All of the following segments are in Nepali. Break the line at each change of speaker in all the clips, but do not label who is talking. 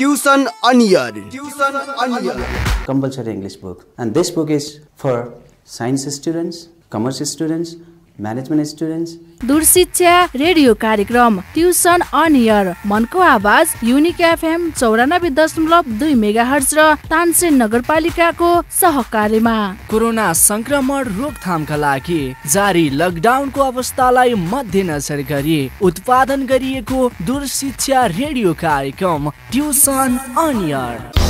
Tuition Onion. Tuition Onion. Compulsory English book. And this book is for science students, commerce students, management students
दूर शिक्षा रेडियो कार्यक्रम ट्युसन अन इयर मनको आवाज युनिक एफएम चौरानब्बे दशमलव दुई मेगा हर्ज र तानसेन नगरपालिकाको सहकार्यमा कोरोना संक्रमण रोकथामका लागि जारी लकडाउनको अवस्थालाई मध्यनजर गरी उत्पादन गरिएको दूर शिक्षा रेडियो कार्यक्रम ट्युसन अन इयर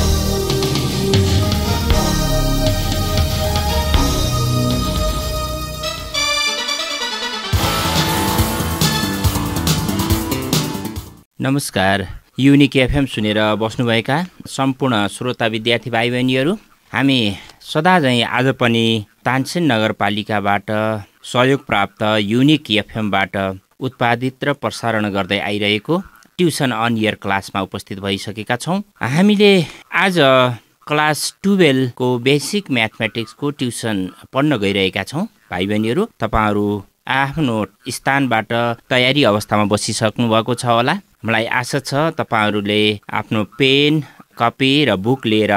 नमस्कार युनिक एफएम सुनेर बस्नुभएका सम्पूर्ण श्रोता विद्यार्थी भाइ बहिनीहरू हामी सदा झैँ आज पनि तानसेन नगरपालिकाबाट सहयोग प्राप्त युनिक एफएमबाट उत्पादित र प्रसारण गर्दै आइरहेको ट्युसन अन इयर क्लासमा उपस्थित भइसकेका छौँ हामीले आज क्लास टुवेल्भको बेसिक म्याथमेटिक्सको ट्युसन पढ्न गइरहेका छौँ भाइ बहिनीहरू तपाईँहरू आफ्नो स्थानबाट तयारी अवस्थामा बसिसक्नु भएको छ होला मलाई आशा छ तपाईँहरूले आफ्नो पेन कपी र बुक लिएर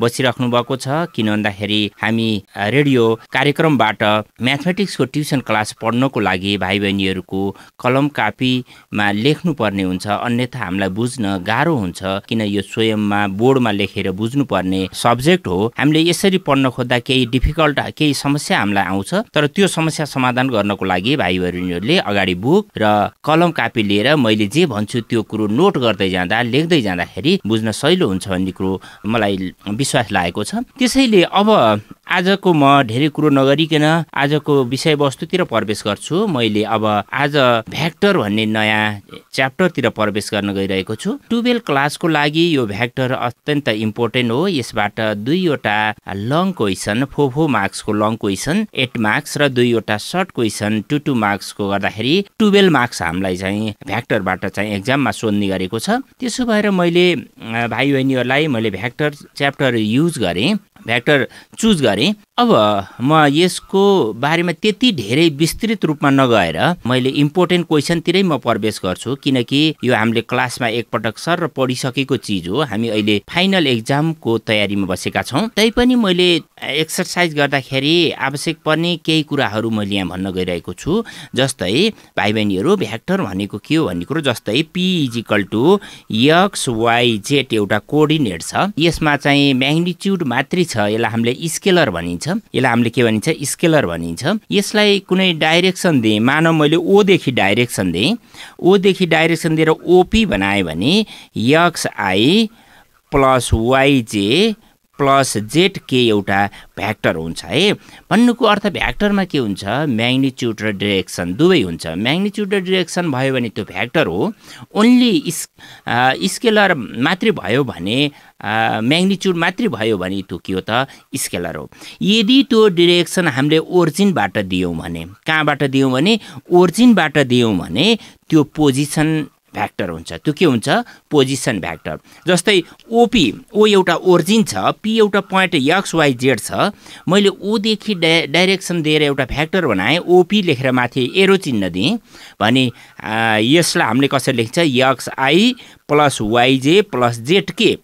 बसिराख्नु भएको छ किन भन्दाखेरि हामी रेडियो कार्यक्रमबाट म्याथमेटिक्सको ट्युसन क्लास पढ्नको लागि भाइ बहिनीहरूको कलम कापीमा लेख्नुपर्ने हुन्छ अन्यथा हामीलाई बुझ्न गाह्रो हुन्छ किन यो स्वयंमा बोर्डमा लेखेर बुझ्नुपर्ने सब्जेक्ट हो हामीले यसरी पढ्न खोज्दा केही डिफिकल्ट केही समस्या हामीलाई आउँछ तर त्यो समस्या समाधान गर्नको लागि भाइ बहिनीहरूले अगाडि बुक र कलम कापी लिएर मैले जे भन्छु त्यो कुरो नोट गर्दै जाँदा लेख्दै जाँदाखेरि बुझ्न सहिलो हुन्छ भन्ने कुरो मलाई विश्वास लागेको छ त्यसैले अब आजको म धेरै कुरो नगरिकन आजको विषयवस्तुतिर प्रवेश गर्छु मैले अब आज भ्याक्टर भन्ने नयाँ च्याप्टरतिर प्रवेश गर्न गइरहेको छु टुवेल्भ क्लासको लागि यो भ्याक्टर अत्यन्त इम्पोर्टेन्ट हो यसबाट दुईवटा लङ क्वेसन फो फो मार्क्सको लङ क्वेसन एट मार्क्स र दुईवटा सर्ट क्वेसन टु टू मार्क्सको गर्दाखेरि टुवेल्भ मार्क्स हामीलाई चाहिँ भ्याक्टरबाट चाहिँ एक्जाममा सोध्ने गरेको छ त्यसो भएर मैले भाइ बहिनीहरूलाई मैले भ्याक्टर च्याप्टर शब्दहरू युज गरेँ भ्याक्टर चुज गरेँ अब म यसको बारेमा त्यति धेरै विस्तृत रूपमा नगएर मैले इम्पोर्टेन्ट क्वेसनतिरै म प्रवेश गर्छु किनकि यो हामीले क्लासमा एकपटक सर र पढिसकेको चिज हो हामी अहिले फाइनल एक्जामको तयारीमा बसेका छौँ तैपनि मैले एक्सर्साइज गर्दाखेरि आवश्यक पर्ने केही कुराहरू मैले यहाँ भन्न गइरहेको छु जस्तै भाइ बहिनीहरू भ्याक्टर भनेको के हो भन्ने कुरो जस्तै पिइजिकल टु यक्स वाइजेट एउटा कोर्डिनेट छ यसमा चाहिँ म्याग्निच्युड मात्रै छ यसलाई हामीले स्केलर भनिन्छ यसलाई हामीले के भनिन्छ स्केलर भनिन्छ यसलाई कुनै डाइरेक्सन दिएँ मानव मैले ओदेखि डाइरेक्सन दिएँ ओदेखि डाइरेक्सन दिएर ओपी बनाएँ भने X I plus Y J plus Z K एउटा भ्याक्टर हुन्छ है भन्नुको अर्थ भ्याक्टरमा के हुन्छ म्याग्निच्युड र डिरेक्सन दुवै हुन्छ म्याग्निच्युड र डिरेक्सन भयो भने त्यो भ्याक्टर हो ओन्ली इस् स्केलर मात्रै भयो भने म्याग्निच्युड मात्रै भयो भने त्यो के हो त स्केलर हो यदि त्यो डिरेक्सन हामीले ओरिजिनबाट दियौँ भने कहाँबाट दियौँ भने ओरिजिनबाट दियौँ भने त्यो पोजिसन भ्याक्टर हुन्छ त्यो के हुन्छ पोजिसन भ्याक्टर जस्तै ओपी ओ एउटा ओरिजिन छ पी एउटा पोइन्ट यक्स वाइ जेड छ मैले ओदेखि डा डाइरेक्सन दिएर एउटा भ्याक्टर बनाएँ ओपी लेखेर माथि एरो चिन्ह दिएँ भने यसलाई हामीले कसरी लेख्छ X I plus Y J plus Z K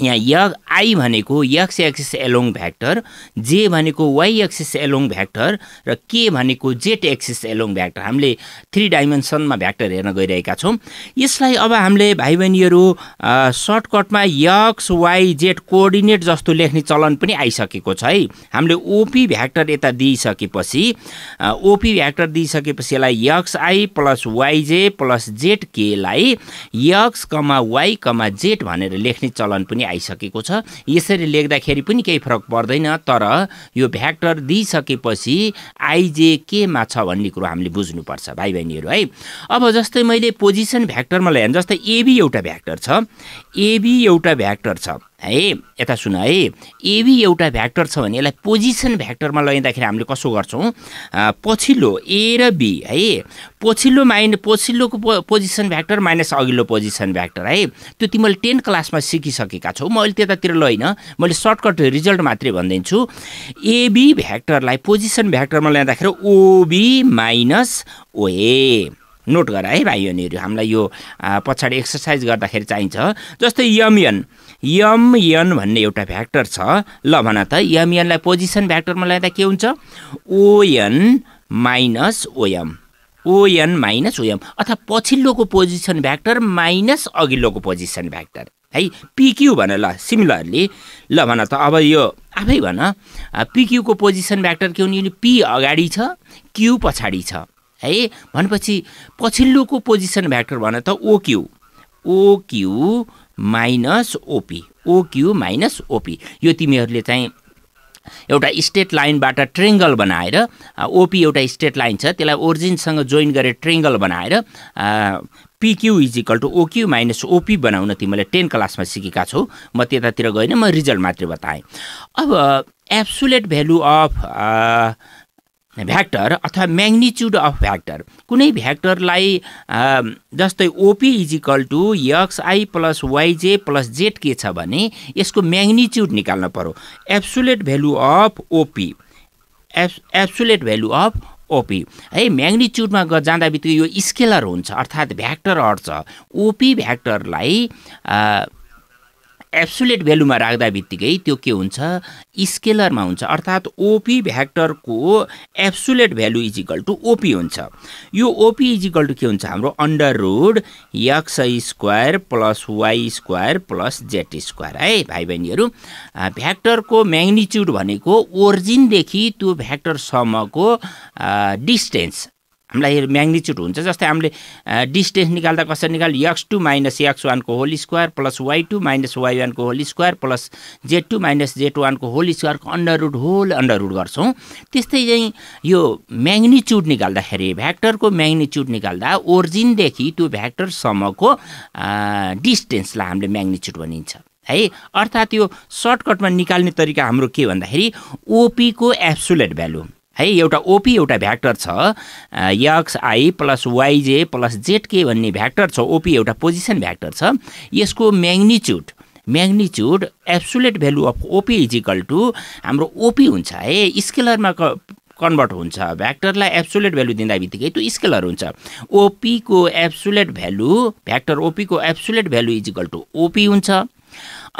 यहाँ य आई भनेको यक्स एक्सिस एलोङ भ्याक्टर जे भनेको वाइ एक्सिस एलोङ भ्याक्टर र के भनेको जेट एक्सिस एलोङ भ्याक्टर हामीले थ्री डाइमेन्सनमा भ्याक्टर हेर्न गइरहेका छौँ यसलाई अब हामीले भाइ बहिनीहरू सर्टकटमा यक्स वाइ जेड कोअर्डिनेट जस्तो लेख्ने चलन पनि आइसकेको छ है हामीले ओपी भ्याक्टर यता दिइसकेपछि ओपी भ्याक्टर दिइसकेपछि यसलाई X I plus Y J plus Z केलाई X comma Y comma Z भनेर लेख्ने चलन पनि पनि आइसकेको छ यसरी लेख्दाखेरि पनि केही फरक पर्दैन तर यो भ्याक्टर दिइसकेपछि आइजे केमा छ भन्ने कुरो हामीले बुझ्नुपर्छ भाइ बहिनीहरू है अब जस्तै मैले पोजिसन भ्याक्टरमा ल्याएँ जस्तै एबी एउटा भ्याक्टर छ एबी एउटा भ्याक्टर छ है यता सुन है एबी एउटा भ्याक्टर छ भने यसलाई पोजिसन भ्याक्टरमा लैँदाखेरि हामीले कसो गर्छौँ पछिल्लो ए र बी है पछिल्लो माइन पछिल्लोको पो पोजिसन भ्याक्टर माइनस अघिल्लो पोजिसन भ्याक्टर है त्यो तिमीले टेन क्लासमा सिकिसकेका छौ म अहिले त्यतातिर लैन मैले सर्टकट रिजल्ट मात्रै भनिदिन्छु एबी भ्याक्टरलाई पोजिसन भ्याक्टरमा ल्याउँदाखेरि ओबी माइनस ओए नोट गर है भाइ यहाँनिर हामीलाई यो पछाडि एक्सर्साइज गर्दाखेरि चाहिन्छ जस्तै यमयन यम भन्ने एउटा भ्याक्टर छ ल भन त यम यनलाई पोजिसन भ्याक्टरमा ल्याउँदा के हुन्छ ON minus OM ON minus OM अथवा पछिल्लोको पोजिसन भ्याक्टर माइनस अघिल्लोको पोजिसन भ्याक्टर है पिक्यु भन ल सिमिलरली ल भन त अब यो आफै भन पिक्युको पोजिसन भ्याक्टर के हुने पी अगाडि छ क्यु पछाडि छ है भनेपछि पछिल्लोको पोजिसन भ्याक्टर भन त OQ OQ minus OP OQ minus OP यो तिमीहरूले चाहिँ एउटा स्टेट लाइनबाट ट्रेङ्गल बनाएर ओपी एउटा स्टेट लाइन छ त्यसलाई ओरिजिनसँग जोइन गरेर ट्रेङ्गल बनाएर PQ is equal to OQ minus OP बनाउन तिमीले टेन क्लासमा सिकेका छौ म त्यतातिर गएन म रिजल्ट मात्रै बताएँ अब एब्सुलेट भ्यालु अफ भ्याक्टर अथवा म्याग्निच्युड अफ भ्याक्टर कुनै भ्याक्टरलाई जस्तै OP is equal to X I plus Y J plus Z K छ भने यसको म्याग्निच्युड निकाल्न पऱ्यो absolute value of OP abs absolute value of OP है म्याग्निच्युडमा जाँदा बित्तिकै यो स्केलर हुन्छ अर्थात् भ्याक्टर अट्छ ओपी भ्याक्टरलाई एब्सुलेट भेल्युमा राख्दा बित्तिकै त्यो के हुन्छ स्केलरमा हुन्छ अर्थात् ओपी भ्याक्टरको absolute value is equal to OP हुन्छ यो ओपी इजिकल टु के हुन्छ हाम्रो under root X square plus why square plus Z square है भाइ बहिनीहरू भ्याक्टरको म्याग्निच्युड भनेको ओरिजिनदेखि त्यो भ्याक्टरसम्मको डिस्टेन्स हामीलाई म्याग्निच्युड हुन्छ जस्तै हामीले डिस्टेन्स निकाल्दा कसरी निकाल्यो यक्स टू माइनस यक्स वानको whole square plus Y two minus Y वानको whole square plus Z two minus Z वानको होल स्क्वायरको under root whole under root गर्छौँ त्यस्तै चाहिँ यो म्याग्निच्युड निकाल्दाखेरि भ्याक्टरको म्याग्निच्युड निकाल्दा ओरिजिनदेखि त्यो भ्याक्टरसम्मको डिस्टेन्सलाई हामीले म्याग्निच्युड भनिन्छ है अर्थात् यो सर्टकटमा निकाल्ने तरिका हाम्रो के भन्दाखेरि ओपीको एब्सुलेट भ्यालु है एउटा ओपी एउटा भ्याक्टर छ X I plus Y J plus Z K भन्ने भ्याक्टर छ ओपी एउटा पोजिसन भ्याक्टर छ यसको magnitude magnitude absolute value of OP is equal to हाम्रो ओपी हुन्छ है स्केलरमा कन्भर्ट हुन्छ भ्याक्टरलाई एब्सुलेट भ्यालु दिँदा बित्तिकै त्यो स्केलर हुन्छ ओपीको एब्सुलेट भ्यालु भ्याक्टर ओपीको absolute value is equal to OP हुन्छ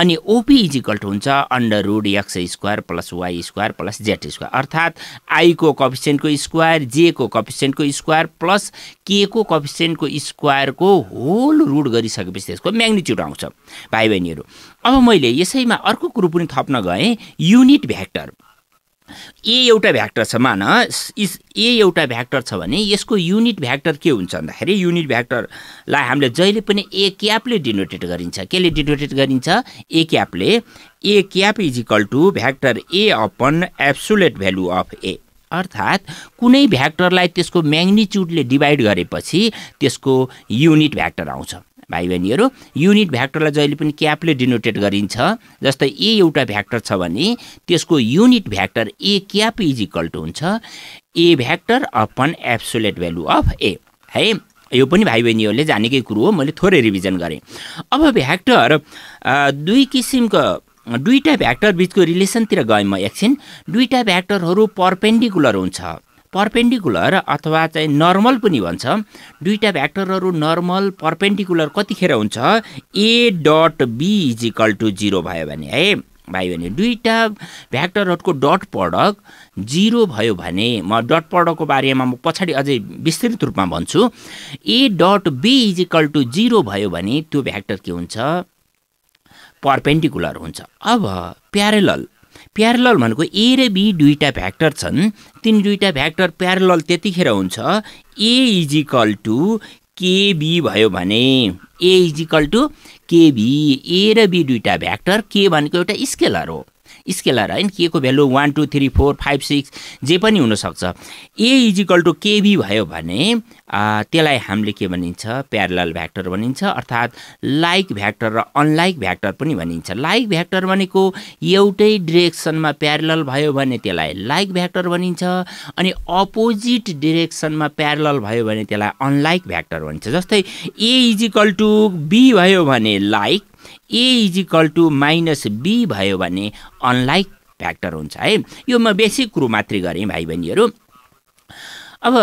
अनि ओपी इजिकल टु हुन्छ under root x square plus Y square plus Z square अर्थात् आईको कफिसेन्टको स्क्वायर जेको कफिसेन्टको स्क्वायर प्लस के को कफिसेन्टको स्क्वायरको होल रुड गरिसकेपछि त्यसको म्याग्निच्युड आउँछ भाइ बहिनीहरू अब मैले यसैमा अर्को कुरो पनि थप्न गएँ युनिट भ्याक्टर ए एउटा भ्याक्टर छ मान इस ए एउटा भ्याक्टर छ भने यसको युनिट भ्याक्टर के हुन्छ भन्दाखेरि युनिट भ्याक्टरलाई हामीले जहिले पनि ए क्यापले डिनोटेट गरिन्छ केले डिनोटेट गरिन्छ ए क्यापले A cap is equal to vector A upon absolute value of A अर्थात् कुनै भ्याक्टरलाई त्यसको म्याग्निच्युडले डिभाइड गरेपछि त्यसको युनिट भ्याक्टर आउँछ भाइ बहिनीहरू युनिट भ्याक्टरलाई जहिले पनि क्यापले डिनोटेट गरिन्छ जस्तै ए एउटा भ्याक्टर छ भने त्यसको unit vector A cap is equal to हुन्छ A vector upon absolute value of A है यो पनि भाइ बहिनीहरूले जानेकै कुरो हो मैले थोरै रिभिजन गरेँ अब भ्याक्टर दुई किसिमको दुईवटा भ्याक्टर बिचको रिलेसनतिर गएँ म एकछिन दुईवटा भ्याक्टरहरू पर्पेन्डिकुलर हुन्छ पर्पेन्डिकुलर अथवा चाहिँ नर्मल पनि भन्छ दुईवटा भ्याक्टरहरू नर्मल पर्पेन्डिकुलर कतिखेर हुन्छ A dot B is equal to zero भयो भने है भाइ भने दुईवटा भ्याक्टरहरूको डट पडक जिरो भयो भने म डट प्रडक्टको बारेमा म पछाडि अझै विस्तृत रूपमा भन्छु A dot B is equal to zero भयो भने त्यो भ्याक्टर के हुन्छ पर्पेन्डिकुलर हुन्छ अब प्यारेलल प्यारल भनेको ए र बी दुईवटा भ्याक्टर छन् तिन दुईवटा भ्याक्टर प्यारल त्यतिखेर हुन्छ ए इजिकल टु केबी भयो भने A is equal to K B A र बी दुईवटा भ्याक्टर के भनेको एउटा स्केलर हो स्केलर होइन के को value one two three four five six जे पनि हुनसक्छ ए इजिकल टु केबी भयो भने त्यसलाई हामीले के भनिन्छ प्यारल भ्याक्टर भनिन्छ अर्थात् लाइक भ्याक्टर र अनलाइक भ्याक्टर पनि भनिन्छ लाइक भ्याक्टर भनेको एउटै डिरेक्सनमा प्यारल भयो भने त्यसलाई लाइक भ्याक्टर भनिन्छ अनि अपोजिट डिरेक्सनमा प्यारल भयो भने त्यसलाई अनलाइक भ्याक्टर भनिन्छ जस्तै ए इजिकल टु बी भयो भने like A equal to minus B भयो भने अनलाइक फ्याक्टर हुन्छ है यो म बेसिक कुरो मात्रै गरेँ भाइ बहिनीहरू अब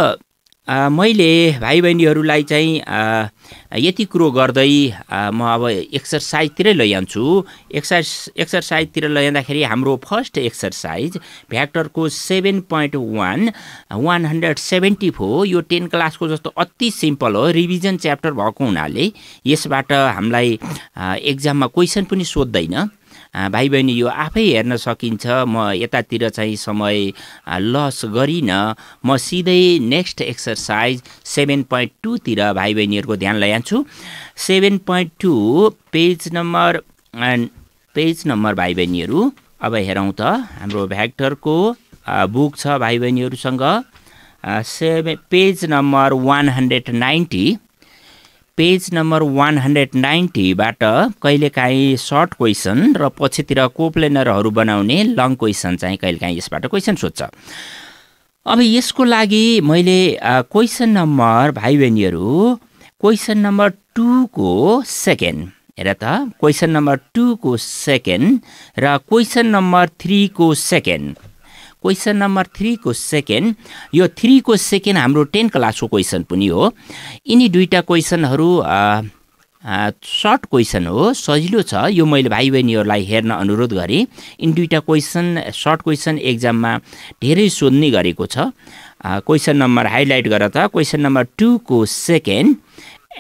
मैले भाइ बहिनीहरूलाई चाहिँ यति कुरो गर्दै म अब एक्सर्साइजतिरै लैजान्छु एक्सर्स एक्सर्साइजतिर लैजाँदाखेरि हाम्रो फर्स्ट एक्सर्साइज भ्याक्टरको seven point one one hundred seventy four यो टेन क्लासको जस्तो अति सिम्पल हो रिभिजन च्याप्टर भएको हुनाले यसबाट हामीलाई एक्जाममा क्वेसन पनि सोध्दैन भाइ बहिनी यो आफै हेर्न सकिन्छ म यतातिर चाहिँ समय लस गरिनँ म सिधै नेक्स्ट एक्सर्साइज सेभेन पोइन्ट टूतिर भाइ बहिनीहरूको ध्यान लगाइहाल्छु seven point two page number page number भाइ बहिनीहरू अब हेरौँ त हाम्रो भ्याक्टरको बुक छ भाइ बहिनीहरूसँग seven page number one hundred ninety page number one hundred नाइन्टीबाट कहिलेकाहीँ सर्ट क्वेसन र पछितिर कोप्लेनरहरू बनाउने लङ क्वेसन चाहिँ कहिलेकाहीँ यसबाट क्वेसन सोध्छ अब यसको लागि मैले क्वेसन नम्बर भाइ बहिनीहरू क्वेसन नम्बर टूको सेकेन्ड हेर त क्वेसन नम्बर टूको सेकेन्ड र क्वेसन नम्बर थ्रीको सेकेन्ड क्वेसन नम्बर थ्रीको सेकेन्ड यो थ्रीको सेकेन्ड हाम्रो टेन क्लासको क्वेसन पनि हो यिनी दुईवटा क्वेसनहरू सर्ट क्वेसन हो सजिलो छ यो मैले भाइ बहिनीहरूलाई हेर्न अनुरोध गरेँ यिनी दुईवटा क्वेसन सर्ट क्वेसन एक्जाममा धेरै सोध्ने गरेको छ क्वेसन नम्बर हाइलाइट गर त क्वेसन नम्बर टूको सेकेन्ड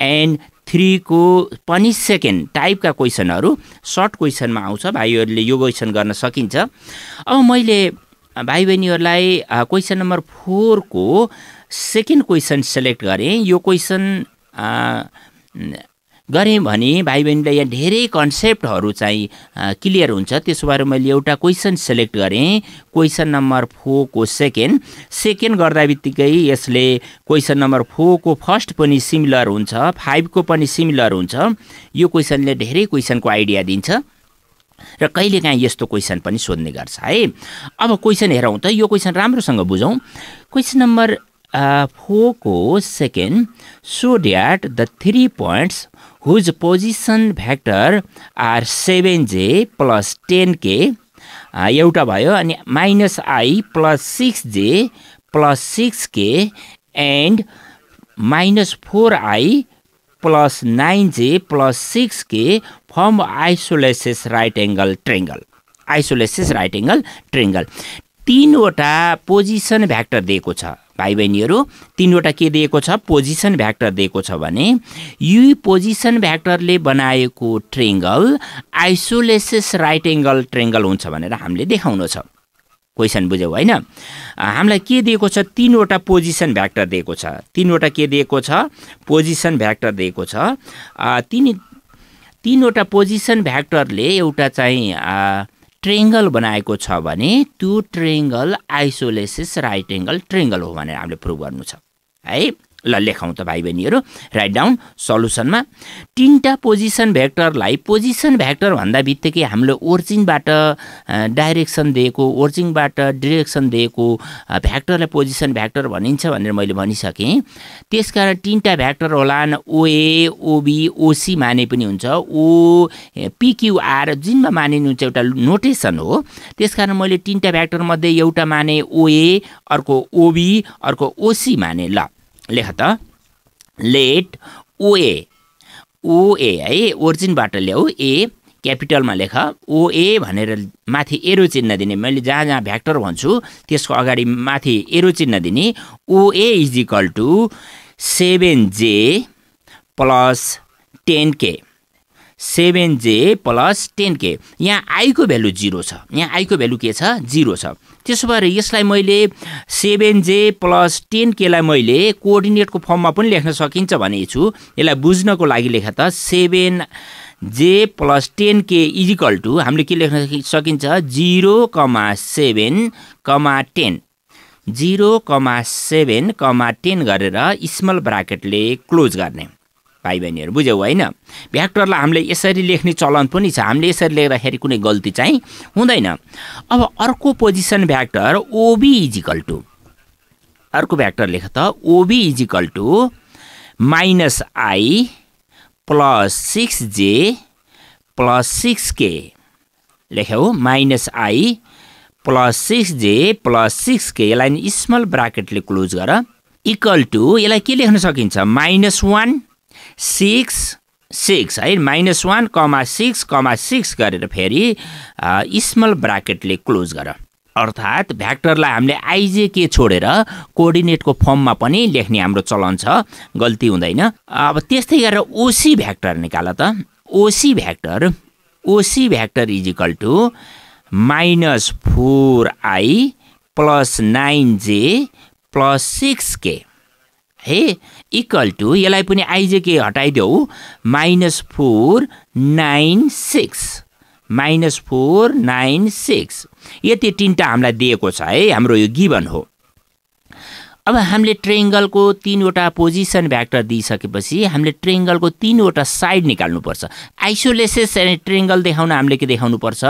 एन्ड थ्रीको पनि सेकेन्ड टाइपका क्वेसनहरू सर्ट क्वेसनमा आउँछ भाइहरूले यो क्वेसन गर्न सकिन्छ अब मैले भाइ बहिनीहरूलाई क्वेसन नम्बर फोरको सेकेन्ड क्वेसन सेलेक्ट गरेँ यो क्वेसन गरेँ भने भाइ बहिनीलाई यहाँ धेरै कन्सेप्टहरू चाहिँ क्लियर हुन्छ त्यसो भएर मैले एउटा क्वेसन सेलेक्ट गरेँ क्वेसन नम्बर फोरको सेकेन्ड सेकेन्ड गर्दा बित्तिकै यसले क्वेसन नम्बर फोरको फर्स्ट पनि सिमिलर हुन्छ फाइभको पनि सिमिलर हुन्छ यो क्वेसनले धेरै क्वेसनको आइडिया दिन्छ र कहिलेकाहीँ यस्तो क्वेसन पनि सोध्ने गर्छ है अब क्वेसन हेरौँ त यो क्वेसन राम्रोसँग बुझौँ क्वेसन नम्बर फोरको second so that the three points whose position vector are seven J plus ten K एउटा भयो अनि minus I plus six J plus six K and minus four I plus nine J plus six K form isosceles right angle triangle isosceles right angle triangle तिनवटा पोजिसन भ्याक्टर दिएको छ भाइ बहिनीहरू तिनवटा के दिएको छ पोजिसन भ्याक्टर दिएको छ भने यु पोजिसन भ्याक्टरले बनाएको triangle isosceles right angle triangle हुन्छ भनेर हामीले देखाउनु छ क्वेसन बुझ्यौ होइन हामीलाई के दिएको छ तिनवटा पोजिसन भ्याक्टर दिएको छ तिनवटा के दिएको छ पोजिसन भ्याक्टर दिएको छ तिन तिनवटा पोजिसन भ्याक्टरले एउटा चाहिँ ट्रेङ्गल बनाएको छ भने त्यो triangle isosceles right angle triangle हो भनेर हामीले प्रुभ गर्नु छ है ल लेखौँ त भाइ बहिनीहरू राइट डाउन सल्युसनमा तिनवटा पोजिसन भ्याक्टरलाई पोजिसन भ्याक्टर भन्दा बित्तिकै हामीले ओर्चिङबाट डाइरेक्सन दिएको ओर्चिङबाट डिरेक्सन दिएको भ्याक्टरलाई पोजिसन भ्याक्टर भनिन्छ भनेर मैले भनिसकेँ त्यसकारण तिनवटा भ्याक्टर होला ओए ओबी ओसी माने पनि हुन्छ ओ पिक्युआर जुनमा हुन्छ एउटा नोटेसन हो त्यसकारण मैले तिनवटा भ्याक्टरमध्ये एउटा माने ओए अर्को ओबी अर्को ओसी माने ल लेख त लेट ओए ओए है ओरिजिनबाट ल्याऊ ए क्यापिटलमा लेख ओए भनेर माथि एरो चिन्ह दिने मैले जहाँ जहाँ भ्याक्टर भन्छु त्यसको अगाडि माथि एरो चिन्ह दिने OA is equal to seven J plus ten K seven J plus ten K यहाँ आईको भ्यालु जिरो छ यहाँ आईको भ्यालु के छ जिरो छ त्यसो भएर यसलाई मैले सेभेन जे प्लस टेन केलाई मैले कोअर्डिनेटको फर्ममा पनि लेख्न सकिन्छ भनेको छु यसलाई बुझ्नको लागि लेख त seven J plus ten K equal to हामीले के लेख्न सकिन्छ zero comma seven comma ten zero comma seven comma ten गरेर स्मल ब्राकेटले क्लोज गर्ने भाइ बहिनीहरू बुझ्यौ होइन भ्याक्टरलाई हामीले यसरी लेख्ने चलन पनि छ हामीले यसरी लेख्दाखेरि कुनै गल्ती चाहिँ हुँदैन अब अर्को position vector OB equal to अर्को भ्याक्टर लेख त OB equal to minus I plus six J plus six K लेख्यौ minus I plus six J plus six K यसलाई स्मल ब्राकेटले क्लोज गर इक्वल टु यसलाई के लेख्न सकिन्छ माइनस वान सिक्स सिक्स है minus one comma six comma six गरेर फेरि स्मल ब्राकेटले क्लोज गर अर्थात् भ्याक्टरलाई हामीले आइजे के छोडेर कोअर्डिनेटको फर्ममा पनि लेख्ने हाम्रो चलन छ गल्ती हुँदैन अब त्यस्तै गरेर ओसी भ्याक्टर निकाल त OC vector OC vector is equal to minus four I plus nine J plus six K है इक्वल टु यसलाई पनि आइजेके हटाइदेऊ minus four nine six minus four nine six यति तिनवटा हामीलाई दिएको छ है हाम्रो यो गिभन हो अब हामीले ट्रेङ्गलको तिनवटा पोजिसन भ्याक्टर दिइसकेपछि हामीले ट्रेङ्गलको तिनवटा साइड निकाल्नुपर्छ आइसोलेसेस अनि ट्रेङ्गल देखाउन हामीले के देखाउनुपर्छ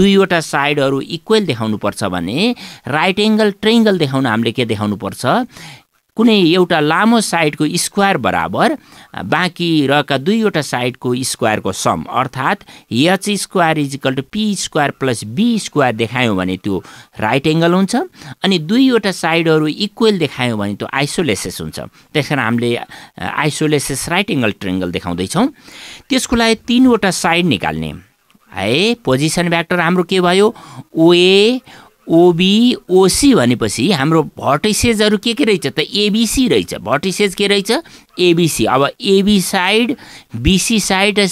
दुईवटा साइडहरू इक्वेल देखाउनुपर्छ भने राइट एङ्गल ट्रेङ्गल देखाउन हामीले के देखाउनुपर्छ कुनै एउटा लामो साइडको स्क्वायर बराबर बाँकी रहेका दुईवटा साइडको स्क्वायरको सम अर्थात् H square equal to P square plus B square देखायौँ भने त्यो राइट एङ्गल हुन्छ अनि दुईवटा साइडहरू इक्वेल देखायौँ भने त्यो आइसोलेसेस हुन्छ त्यस कारण हामीले आइसोलेसेस राइट एङ्गल ट्रेङ्गल देखाउँदैछौँ त्यसको लागि तिनवटा साइड निकाल्ने है पोजिसन भ्याक्टर हाम्रो के भयो ओए ओबी ओसी भनेपछि हाम्रो भर्टिसेजहरू के के रहेछ त एबिसी रहेछ भटिसेज के रहेछ एबिसी अब एबी साइड बिसी साइड र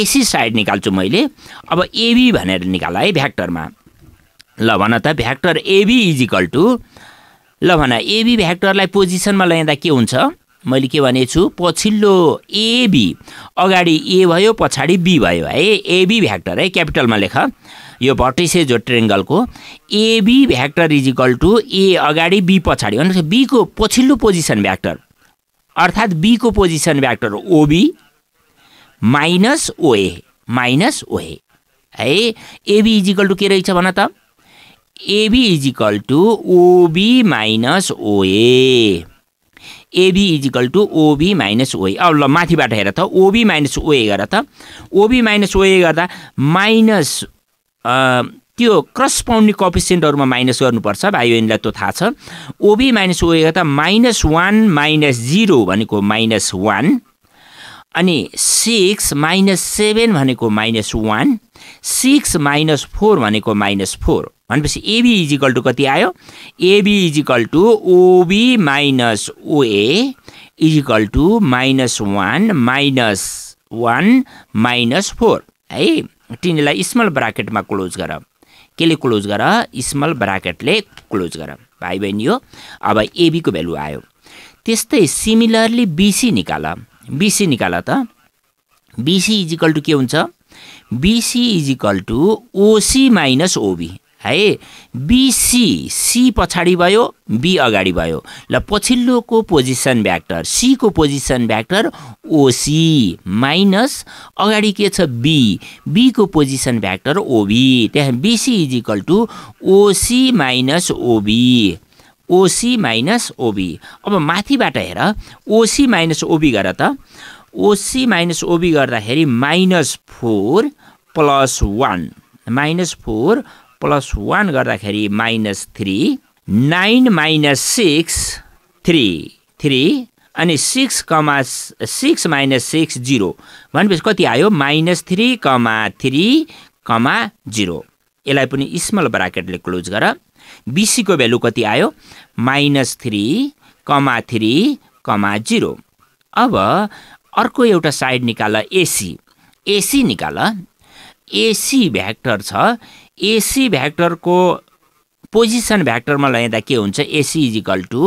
एसी साइड निकाल्छु मैले अब एबी भनेर निकाल है भ्याक्टरमा ल भन त भ्याक्टर एबी इजिकल टु ल भन एबी भ्याक्टरलाई पोजिसनमा ल्याउँदा के हुन्छ मैले के भनेको छु पछिल्लो एबी अगाडि ए भयो पछाडि बी भयो है एबी भ्याक्टर है क्यापिटलमा लेख यो भट्टिसेज हो ट्रेङ्गलको AB vector is equal to A अगाडि बी पछाडि भने बीको पछिल्लो पोजिसन भ्याक्टर अर्थात् बीको position vector OB minus OA minus OA है एबी इज इक्वल टु के रहेछ भन त AB is equal to OB minus OA AB is equal to OB minus OA अब ल माथिबाट हेर त ओबी माइनस ओए गर त ओबी माइनस ओए गर्दा माइनस त्यो क्रस पाउन्डिङ कपिसेन्टहरूमा माइनस गर्नुपर्छ बहिनीलाई त्यो थाहा छ ओबी माइनस ओएका त माइनस वान माइनस जिरो भनेको माइनस वान अनि सिक्स माइनस सेभेन भनेको minus one six minus four भनेको माइनस फोर भनेपछि एबी इजिकल टु कति आयो AB equal to OB minus OA equal to minus one minus one minus four है तिनीलाई स्मल ब्राकेटमा क्लोज गर केले क्लोज गर स्मल ब्राकेटले क्लोज गर भाइ बहिनी हो अब एबीको भ्यालु आयो त्यस्तै सिमिलरली बिसी निकाल बिसी निकाल त बिसी इजिकल टु के हुन्छ BC equal to OC minus OB है बिसी सी पछाडि भयो बी अगाडि भयो ल पछिल्लोको पोजिसन भ्याक्टर सीको पोजिसन भ्याक्टर ओसी माइनस अगाडि के छ बी बीको पोजिसन भ्याक्टर ओबी त्यहाँ BC is equal to OC minus OB OC minus ओबी अब माथिबाट हेर ओसी माइनस ओबी गर त ओसी माइनस ओबी गर्दाखेरि minus four plus one minus four plus one गर्दाखेरि minus three nine minus six three three अनि six comma six minus six zero भनेपछि कति आयो minus three comma three comma zero यसलाई पनि स्मल ब्राकेटले क्लोज गर बिसीको भ्यालु कति आयो minus three comma three comma zero अब अर्को एउटा साइड निकाल एसी एसी निकाल एसी भ्याक्टर छ एसी भ्याक्टरको पोजिसन भ्याक्टरमा लैँदा के हुन्छ एसी इजिकल टु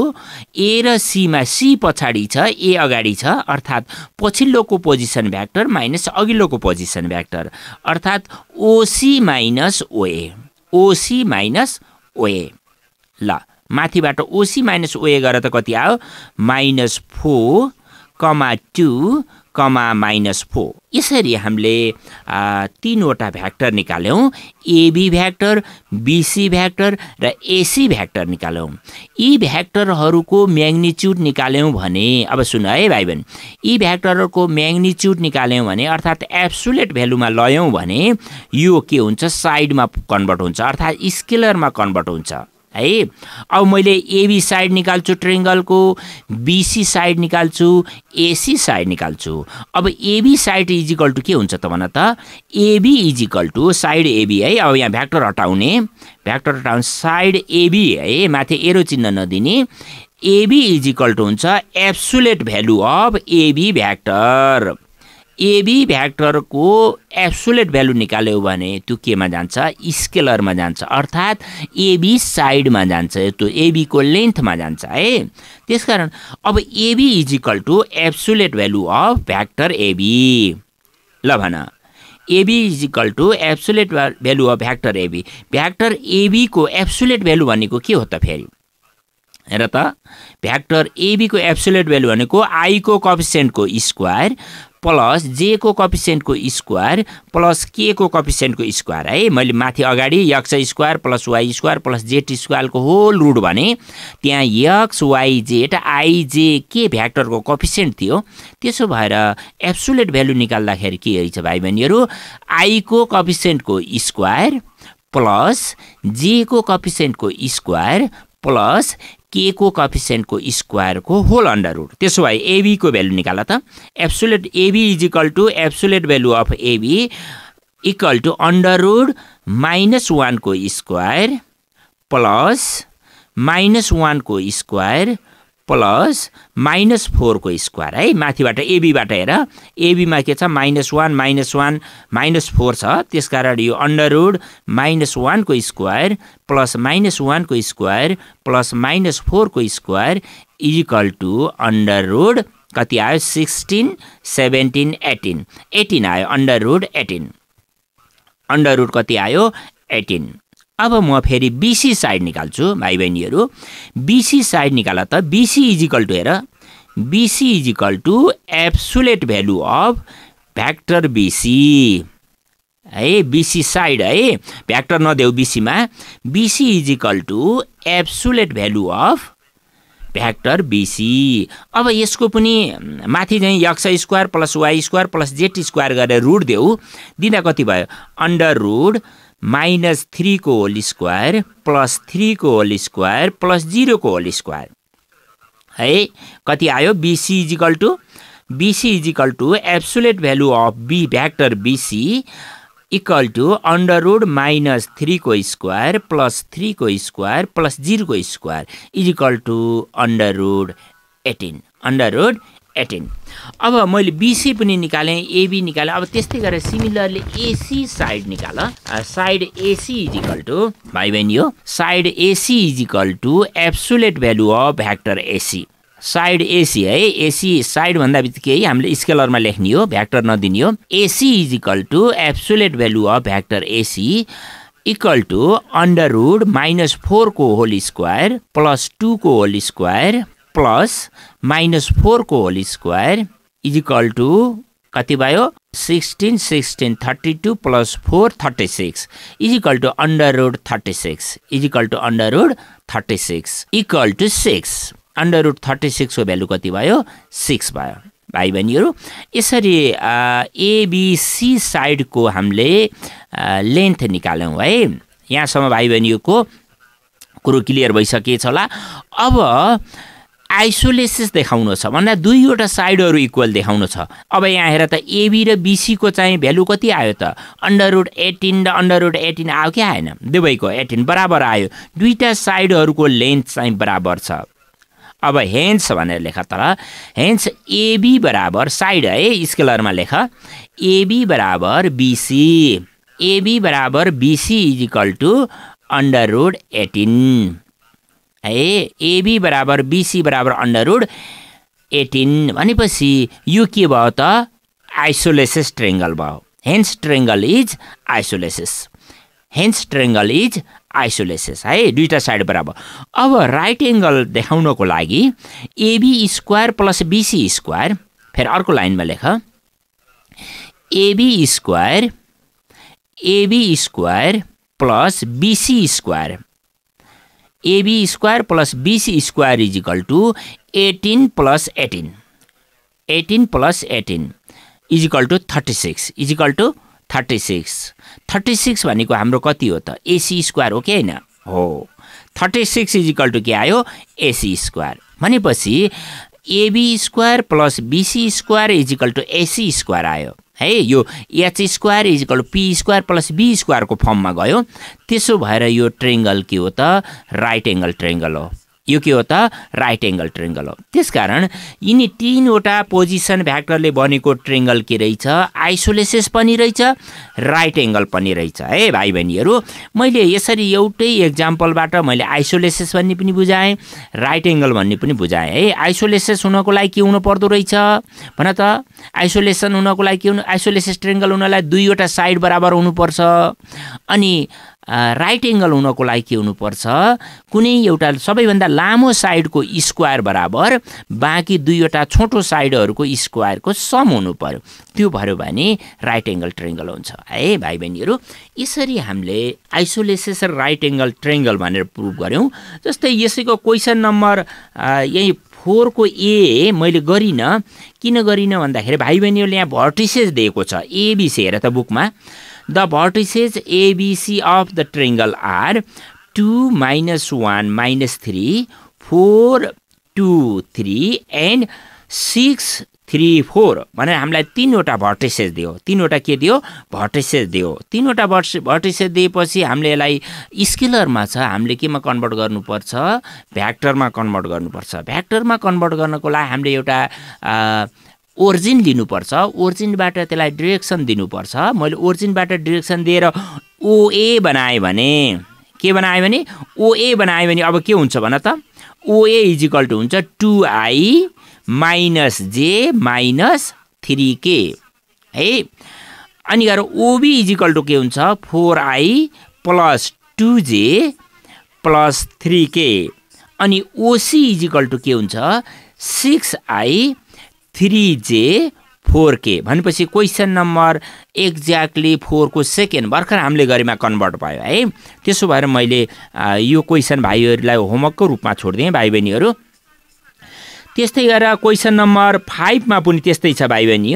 ए र सीमा सी पछाडि छ ए अगाडि छ अर्थात् पछिल्लोको पोजिसन भ्याक्टर माइनस अघिल्लोको पोजिसन भ्याक्टर अर्थात् ओसी माइनस ओए ओसी माइनस ओए ल माथिबाट ओसी माइनस ओए गरेर त कति आयो minus four comma two comma minus four यसरी हामीले तिनवटा भ्याक्टर निकाल्यौँ एबी भ्याक्टर बिसी भ्याक्टर र एसी भ्याक्टर निकाल्यौँ यी भ्याक्टरहरूको म्याग्निच्युड निकाल्यौँ भने अब सुन है भाइ बहिनी यी भ्याक्टरहरूको म्याग्निच्युड निकाल्यौँ भने अर्थात् एब्सुलेट भ्यालुमा लयौँ भने यो के हुन्छ साइडमा कन्भर्ट हुन्छ अर्थात् स्केलरमा कन्भर्ट हुन्छ है अब मैले एबी साइड निकाल्छु ट्रेङ्गलको बिसी साइड निकाल्छु एसी साइड निकाल्छु अब AB side is equal to के हुन्छ त भन त AB is equal to side AB है अब यहाँ भ्याक्टर हटाउने भ्याक्टर हटाउने साइड एबी है माथि एरो चिन्ह नदिने एबी इज इक्वल टु हुन्छ absolute value of AB vector AB भ्याक्टरको एब्सुलेट भ्यालु निकाल्यो भने त्यो केमा जान्छ स्केलरमा जान्छ अर्थात् एबी साइडमा जान्छ त्यो एबीको लेन्थमा जान्छ है त्यस कारण अब AB is equal to absolute value of vector AB ल भन AB is equal to absolute value of vector AB vector एबीको एब्सुलेट भ्यालु भनेको के हो त फेरि हेर त भ्याक्टर एबीको एब्सुलेट भ्यालु भनेको आईको कफिसेन्टको स्क्वायर प्लस जेको कपिसेन्टको स्क्वायर प्लस के को कपिसेन्टको स्क्वायर है मैले माथि अगाडि X square plus Y square plus Z स्क्वायरको होल रुट भने त्यहाँ यक्स वाइजेड आइजे के भ्याक्टरको कपिसेन्ट थियो त्यसो भएर एप्सुलेट भ्यालु निकाल्दाखेरि के रहेछ भाइ बहिनीहरू आईको कपिसेन्टको स्क्वायर प्लस जेको कपिसेन्टको स्क्वायर प्लस के को कफिसियन्टको स्क्वायरको होल अन्डर रुट त्यसो भए एबीको भेल्यु निकाल त absolute AB is equal to absolute value of AB equal to under root minus वानको स्क्वायर प्लस माइनस वानको स्क्वायर प्लस माइनस फोरको स्क्वायर है माथिबाट एबीबाट हेर एबीमा के छ minus one minus one minus four छ त्यस कारण यो अन्डर रुड माइनस वानको स्क्वायर प्लस माइनस वानको स्क्वायर प्लस माइनस फोरको square equal to under root कति आयो सिक्सटिन सेभेन्टिन एटिन एटिन आयो under root eighteen under root कति आयो एटिन अब म फेरि बिसी साइड निकाल्छु भाइ बहिनीहरू बिसी साइड निकाल त बिसी इजिकल टु हेर BC equal to absolute value of vector BC है बिसी साइड है भ्याक्टर नदेऊ बिसीमा BC equal to absolute value of vector BC अब यसको पनि माथि चाहिँ X square plus why square plus Z square गरेर रुट देऊ दिँदा कति भयो अन्डर रुट माइनस थ्रीको होल स्क्वायर प्लस थ्रीको होल स्क्वायर प्लस जिरोको होल स्क्वायर है कति आयो BC equal to BC equal to absolute value of B vector BC equal to under root minus थ्रीको स्क्वायर प्लस थ्रीको स्क्वायर प्लस जिरोको square equal to under root eighteen under root eighteen अब मैले बिसी पनि निकालेँ एबी निकालेँ अब त्यस्तै गरेर सिमिलरली एसी साइड निकाल side AC is equal to भाइ बहिनी हो side AC is equal to absolute value of vector AC side AC है एसी साइड भन्दा बित्तिकै हामीले स्केलरमा लेख्ने हो भ्याक्टर नदिने हो AC is equal to absolute value of vector AC equal to under root minus फोरको होल स्क्वायर प्लस टूको होल स्क्वायर प्लस माइनस फोरको होल स्क्वायर इजिकल टु कति भयो sixteen sixteen thirty two plus four thirty six equal to under root thirty six equal to under root thirty six equal to six under root thirty सिक्सको भ्यालु कति भयो सिक्स भयो भाइ बहिनीहरू यसरी एबिसी साइडको हामीले लेन्थ निकाल्यौँ है यहाँसम्म भाइ बहिनीहरूको कुरो क्लियर छ होला अब आइसोलेसिस देखाउनु छ भन्दा दुईवटा साइडहरू इक्वल देखाउनु छ अब यहाँ हेर त एबी र बिसीको चाहिँ भ्यालु कति आयो त अन्डर रुट एटिन र अन्डर रुट एटिन आयो कि आएन दुवैको एटिन बराबर आयो दुईवटा साइडहरूको लेन्थ चाहिँ बराबर छ अब हेन्स भनेर लेख तर हेन्स एबी बराबर साइड है स्केलरमा लेख एबी बराबर बिसी एबी बराबर BC is equal to under root eighteen है एबी बराबर बिसी बराबर अन्डर रुड एटिन भनेपछि यो के भयो त आइसोलेसिस ट्रेङ्गल भयो hence triangle is isosceles hence triangle is isosceles है दुईवटा साइड बराबर अब राइट एङ्गल देखाउनको लागि AB square plus BC square फेरि अर्को लाइनमा लेख AB square AB square plus BC square AB square plus BC square equal to eighteen plus eighteen eighteen plus eighteen equal to thirty six equal to thirty six thirty six भनेको हाम्रो कति हो त एसी स्क्वायर हो कि होइन हो थर्टी सिक्स इजिकल टु के आयो एसी स्क्वायर भनेपछि AB square plus BC square equal to AC square आयो है यो h square equal p square plus b स्क्वायरको फर्ममा गयो त्यसो भएर यो ट्रेङ्गल के हो त राइट एङ्गल ट्रेङ्गल हो यो के हो त राइट एङ्गल ट्रेङ्गल हो त्यसकारण यिनी तिनवटा पोजिसन भ्याक्टरले बनेको ट्रेङ्गल के रहेछ आइसोलेसेस पनि रहेछ राइट एङ्गल पनि रहेछ है भाइ बहिनीहरू मैले यसरी एउटै एक्जाम्पलबाट मैले आइसोलेसेस भन्ने पनि बुझाएँ राइट एङ्गल भन्ने पनि बुझाएँ है आइसोलेसेस हुनको लागि के हुनु पर्दो रहेछ भन त आइसोलेसन हुनको लागि के हुनु आइसोलेसेस ट्रेङ्गल हुनलाई दुईवटा साइड बराबर हुनुपर्छ अनि राइट एङ्गल हुनको लागि के हुनुपर्छ कुनै एउटा सबैभन्दा लामो साइडको स्क्वायर बराबर बाँकी दुईवटा छोटो साइडहरूको स्क्वायरको सम हुनु पर्यो त्यो भयो भने राइट एङ्गल ट्रेङ्गल हुन्छ है भाइ बहिनीहरू यसरी हामीले आइसोलेसेसन राइट एङ्गल ट्रेङ्गल भनेर प्रुभ गऱ्यौँ जस्तै यसैको क्वेसन नम्बर यही फोरको ए मैले गरिनँ किन गरिनँ भन्दाखेरि भाइ बहिनीहरूले यहाँ भर्टिसेस दिएको छ एबिसी हेर त बुकमा the vertices ABC of the triangle are 2 minus one minus three four 2 three and six three four भनेर हामीलाई तिनवटा भर्टिसेस दियो तिनवटा के दियो भर्टिसेस दियो तिनवटा भर्स भर्टिसेस दिएपछि हामीले यसलाई स्केलरमा छ हामीले केमा कन्भर्ट गर्नुपर्छ भ्याक्टरमा कन्भर्ट गर्नुपर्छ भ्याक्टरमा कन्भर्ट गर्नको लागि हामीले एउटा ओरिजिन लिनुपर्छ ओरिजिनबाट त्यसलाई डिरेक्सन दिनुपर्छ मैले ओरिजिनबाट डिरेक्सन दिएर ओए बनाएँ भने के बनाएँ भने ओए बनाएँ भने अब के हुन्छ भन त ओए इजिकल टु हुन्छ two i minus j minus three k है अनि गएर ओबी इजिकल टु के हुन्छ four I plus two j plus three k अनि ओसी इजिकल टु के हुन्छ six i three j four k भनेपछि क्वेसन नम्बर एक्ज्याक्टली फोरको सेकेन्ड भर्खर हामीले गरेमा कन्भर्ट भयो है त्यसो भएर मैले यो क्वेसन भाइहरूलाई होमवर्कको रूपमा छोडिदिएँ भाइ बहिनीहरू त्यस्तै गरेर क्वेसन नम्बर फाइभमा पनि त्यस्तै छ भाइ बहिनी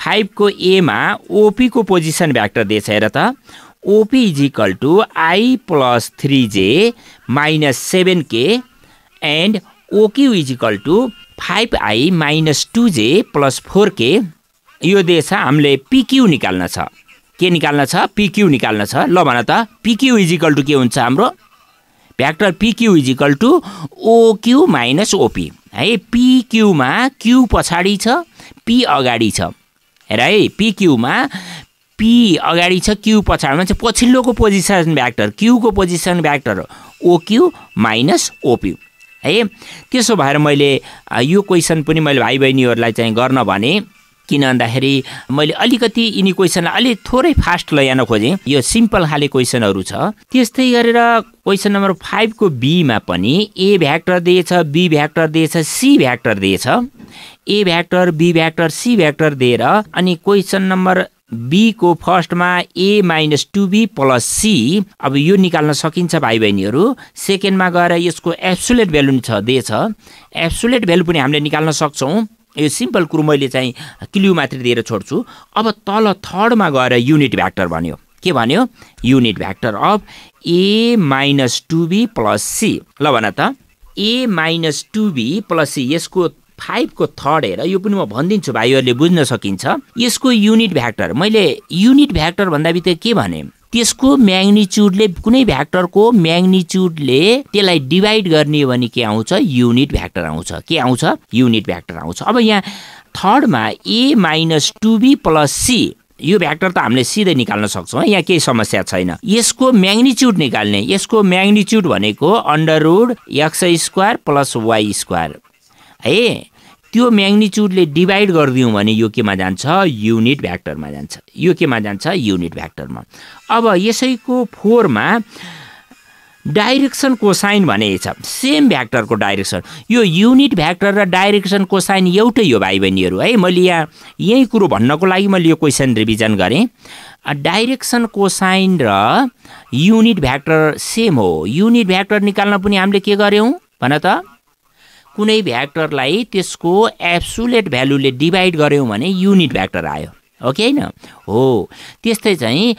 फाइभको एमा ओपीको पोजिसन भ्याक्टर दिएछ हेर त OP is equal to I plus three j minus seven k and OQ is equal to five i minus two j plus four k यो छ हामीले पिक्यू निकाल्न छ के निकाल्न छ पिक्यू निकाल्न छ ल भन त पिक्यू इजिकल टु के हुन्छ हाम्रो vector PQ equal to OQ minus OP है पिक्यूमा क्यु पछाडि छ पी अगाडि छ हेर है पिक्यूमा पी अगाडि छ क्यु पछाडिमा चाहिँ पछिल्लोको पोजिसन भ्याक्टर क्युको position vector OQ minus OP है त्यसो भएर मैले यो क्वेसन पनि मैले भाइ बहिनीहरूलाई चाहिँ गर्न भने किन भन्दाखेरि मैले अलिकति यिनी क्वेसनलाई अलिक थोरै फास्ट लैजान खोजेँ यो सिम्पल खाले क्वेसनहरू छ त्यस्तै गरेर क्वेसन नम्बर फाइभको बीमा पनि ए भ्याक्टर दिएछ बी भ्याक्टर दिएछ सी भ्याक्टर दिएछ a vector b vector c vector दिएर अनि क्वेसन नम्बर बीको फर्स्टमा a minus two b b plus c अब यो निकाल्न सकिन्छ भाइ बहिनीहरू सेकेन्डमा गएर यसको एब्सुलेट भ्यालु छ दिएछ एप्सुलेट भ्यालु पनि हामीले निकाल्न सक्छौँ यो सिम्पल कुरो मैले चाहिँ क्लू मात्रै दिएर छोड्छु अब तल थर्डमा गएर युनिट भ्याक्टर भन्यो के भन्यो unit vector of a minus two b plus c ल भन त a minus two b plus c यसको फाइभको थर्ड हेर यो पनि म भनिदिन्छु भाइहरूले बुझ्न सकिन्छ यसको युनिट भ्याक्टर मैले युनिट भ्याक्टर भन्दा बित्तिकै के भने त्यसको म्याग्निच्युडले कुनै भ्याक्टरको म्याग्निच्युडले त्यसलाई डिभाइड गर्ने हो भने के आउँछ युनिट भ्याक्टर आउँछ के आउँछ युनिट भ्याक्टर आउँछ अब यहाँ थर्डमा a minus two b plus c यो भ्याक्टर त हामीले सिधै निकाल्न सक्छौँ यहाँ केही समस्या छैन यसको म्याग्निच्युड निकाल्ने यसको म्याग्निच्युड भनेको under root x square plus why square है त्यो म्याग्निच्युडले डिभाइड गरिदिउँ भने यो केमा जान्छ युनिट भ्याक्टरमा जान्छ यो केमा जान्छ युनिट भ्याक्टरमा अब यसैको डाइरेक्सनको डाइरेक्सन कोसाइन छ सेम भ्याक्टरको डाइरेक्सन यो युनिट भ्याक्टर र डाइरेक्सन साइन एउटै हो भाइ बहिनीहरू है मैले यहाँ यही कुरो भन्नको लागि मैले यो क्वेसन रिभिजन गरेँ डाइरेक्सन साइन र युनिट भ्याक्टर सेम हो युनिट भ्याक्टर निकाल्न पनि हामीले के गऱ्यौँ भन त कुनै भ्याक्टरलाई त्यसको एब्सुलेट भ्यालुले डिभाइड गऱ्यौँ भने युनिट भ्याक्टर आयो हो कि होइन हो त्यस्तै चाहिँ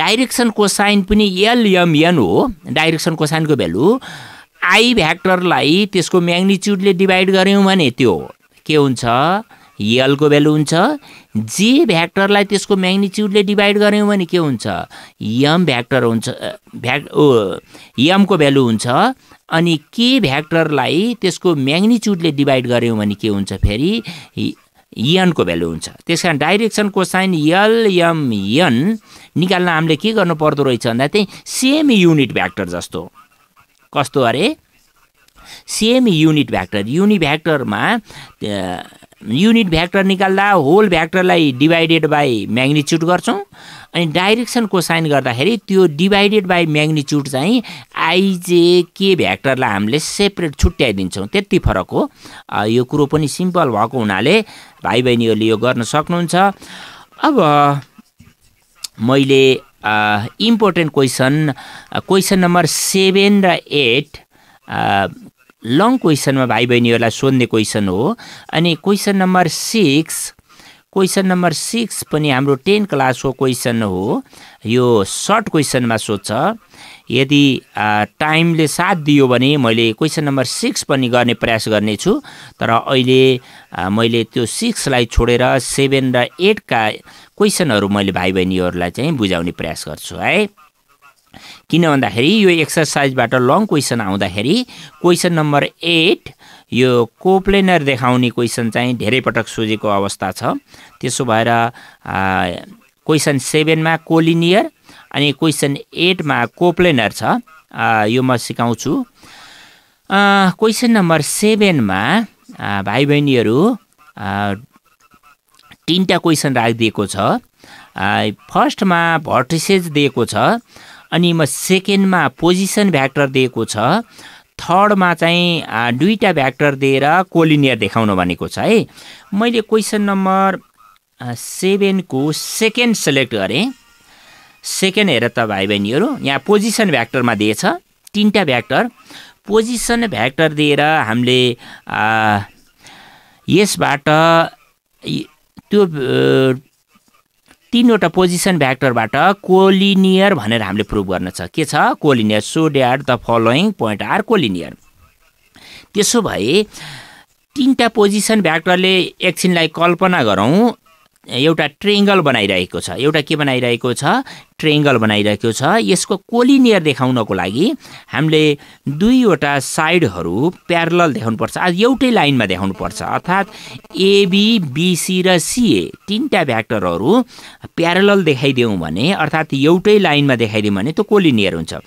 डाइरेक्सन साइन पनि एलएमएन हो डाइरेक्सन साइनको भ्यालु आई भ्याक्टरलाई त्यसको म्याग्निच्युडले डिभाइड गऱ्यौँ भने त्यो के हुन्छ यलको भ्यालु हुन्छ जे भ्याक्टरलाई त्यसको म्याग्निच्युडले डिभाइड गऱ्यौँ भने के हुन्छ यम भ्याक्टर हुन्छ भ्याक् यमको भ्यालु हुन्छ अनि के भ्याक्टरलाई त्यसको म्याग्निच्युडले डिभाइड गऱ्यौँ भने के हुन्छ फेरि यनको भ्यालु हुन्छ त्यस कारण डाइरेक्सन साइन यल यम यन निकाल्न हामीले के गर्नु पर्दो रहेछ भन्दा चाहिँ सेम युनिट भ्याक्टर जस्तो कस्तो अरे सेम युनिट भ्याक्टर युनिभ्याक्टरमा युनिट भ्याक्टर निकाल्दा होल भ्याक्टरलाई डिभाइडेड बाई म्याग्निच्युड गर्छौँ अनि डाइरेक्सनको साइन गर्दाखेरि त्यो डिभाइडेड बाई म्याग्निच्युड चाहिँ आइजे के भ्याक्टरलाई हामीले सेपरेट छुट्याइदिन्छौँ त्यति फरक हो यो कुरो पनि सिम्पल भएको हुनाले भाइ बहिनीहरूले यो गर्न सक्नुहुन्छ अब मैले important question question number seven र एट लङ क्वेसनमा भाइ बहिनीहरूलाई सोध्ने क्वेसन हो अनि question number six question number six पनि हाम्रो टेन क्लासको क्वेसन हो यो सर्ट क्वेसनमा सोध्छ यदि टाइमले साथ दियो भने मैले क्वेसन नम्बर सिक्स पनि गर्ने प्रयास गर्नेछु तर अहिले मैले त्यो सिक्सलाई छोडेर सेभेन र एटका क्वेसनहरू मैले भाइ बहिनीहरूलाई चाहिँ बुझाउने प्रयास गर्छु है किन भन्दाखेरि यो एक्सर्साइजबाट लङ क्वेसन आउँदाखेरि क्वेसन नम्बर एट यो कोप्लेनर देखाउने क्वेसन चाहिँ धेरै पटक सोझेको अवस्था छ त्यसो भएर क्वेसन सेभेनमा कोलिनियर अनि क्वेसन एटमा कोप्लेनर छ यो म सिकाउँछु क्वेसन नम्बर सेभेनमा भाइ बहिनीहरू तिनवटा क्वेसन राखिदिएको छ फर्स्टमा भर्टिसेज दिएको छ अनि म सेकेन्डमा पोजिसन भ्याक्टर दिएको छ थर्डमा चाहिँ दुईवटा भ्याक्टर दिएर कोलिनियर देखाउनु भनेको छ है मैले क्वेसन नम्बर सेभेनको सेकेन्ड सेलेक्ट गरेँ सेकेन्ड हेर त भाइ बहिनीहरू यहाँ पोजिसन भ्याक्टरमा दिएछ तिनवटा भ्याक्टर पोजिसन भ्याक्टर दिएर हामीले यसबाट त्यो तिनवटा पोजिसन भ्याक्टरबाट कोलिनियर भनेर हामीले प्रुभ गर्न छ के छ collinear so that the following point are collinear त्यसो भए तिनवटा पोजिसन भ्याक्टरले एकछिनलाई कल्पना गरौँ एउटा ट्रेङ्गल बनाइरहेको छ एउटा के बनाइरहेको छ ट्रेङ्गल बनाइरहेको छ यसको कोलिनियर देखाउनको लागि हामीले दुईवटा साइडहरू प्यारल देखाउनुपर्छ आज एउटै लाइनमा देखाउनुपर्छ अर्थात् एबिबिसी र सिए तिनवटा भ्याक्टरहरू प्यारल देखाइदियौँ भने अर्थात् एउटै लाइनमा देखाइदिउँ भने त्यो कोलिनियर हुन्छ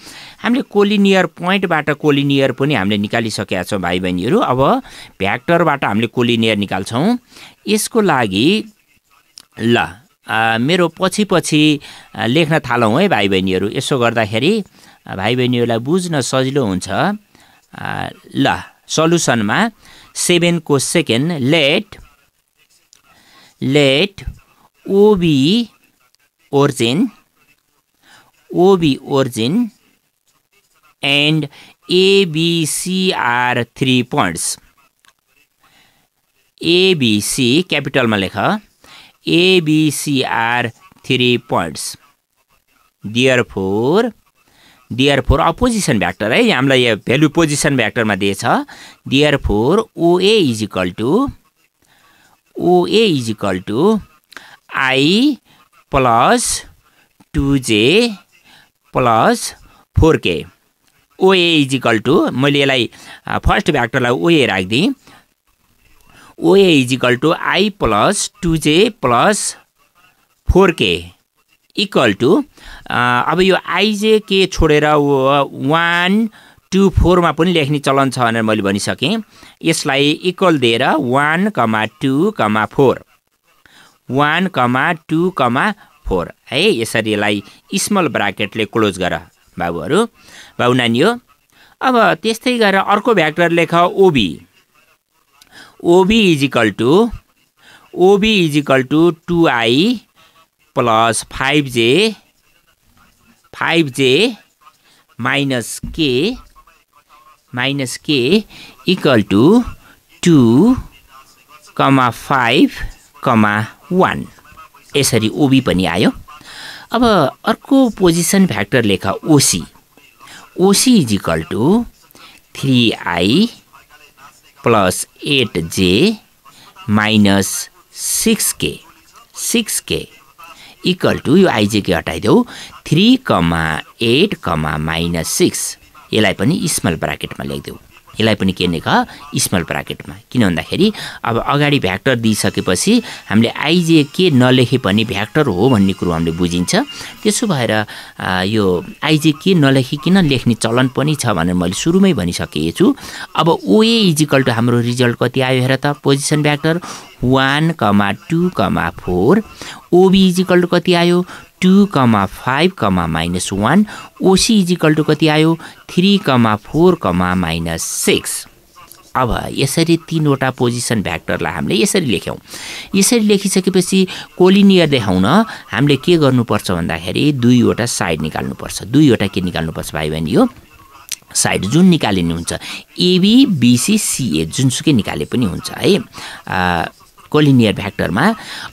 हामीले कोलिनियर पोइन्टबाट कोलिनियर पनि हामीले निकालिसकेका छौँ भाइ बहिनीहरू अब भ्याक्टरबाट हामीले कोलिनियर निकाल्छौँ यसको लागि ल मेरो पछि पछि लेख्न थालौँ है भाइ बहिनीहरू यसो गर्दाखेरि भाइ बहिनीहरूलाई बुझ्न सजिलो हुन्छ ल सल्युसनमा सेभेनको second let let O be origin O be origin and ABC are three points ABC क्यापिटलमा लेख ABC are three points therefore therefore a position vector है हामीलाई यो भेल्यु पोजिसन भ्याक्टरमा दिएछ therefore OA is equal to OA is equal to I plus two j plus four k OA is equal to मैले यसलाई फर्स्ट भ्याक्टरलाई ओए राखिदिएँ OA equal to I plus two j plus four k equal to अब यो आइजे के छोडेर वान टू फोरमा पनि लेख्ने चलन छ भनेर मैले भनिसकेँ यसलाई इक्वल दिएर one comma two comma four one comma two comma four है यसरी यसलाई स्मल ब्राकेटले क्लोज गर बाबुहरू बाबु नानी हो अब त्यस्तै गरेर अर्को भ्याक्टर लेख OB OB equal to OB equal to two I plus five J five J minus K minus K equal to two comma five comma one यसरी ओबी पनि आयो अब अर्को पोजिसन फ्याक्टर लेख OC OC is equal to three i plus eight j minus six k six k equal to यो आइजेके हटाइदेऊ three comma eight comma minus six यसलाई पनि स्मल ब्राकेटमा लेखिदेऊ यसलाई पनि के निक स्मल ब्राकेटमा किन भन्दाखेरि अब अगाडि भ्याक्टर दिइसकेपछि हामीले आइजे के नलेखे पनि भ्याक्टर हो भन्ने कुरो हामीले बुझिन्छ त्यसो भएर यो आइजे के किन लेख्ने चलन पनि छ भनेर मैले सुरुमै भनिसकेको छु अब ओए इजिकल टु हाम्रो रिजल्ट कति आयो हेर त position vector one comma two comma four OB equal to कति आयो two comma five comma minus one OC equal to कति आयो three comma four comma minus six अब यसरी तिनवटा पोजिसन भ्याक्टरलाई हामीले यसरी लेख्यौँ यसरी लेखिसकेपछि कोलिनियर देखाउन हामीले के गर्नुपर्छ भन्दाखेरि दुईवटा साइड निकाल्नुपर्छ दुईवटा के निकाल्नुपर्छ भाइ बहिनी यो साइड जुन निकालिने हुन्छ एबी बिसी सिए जुनसुकै निकाले पनि हुन्छ है कोलिनियर भ्याक्टरमा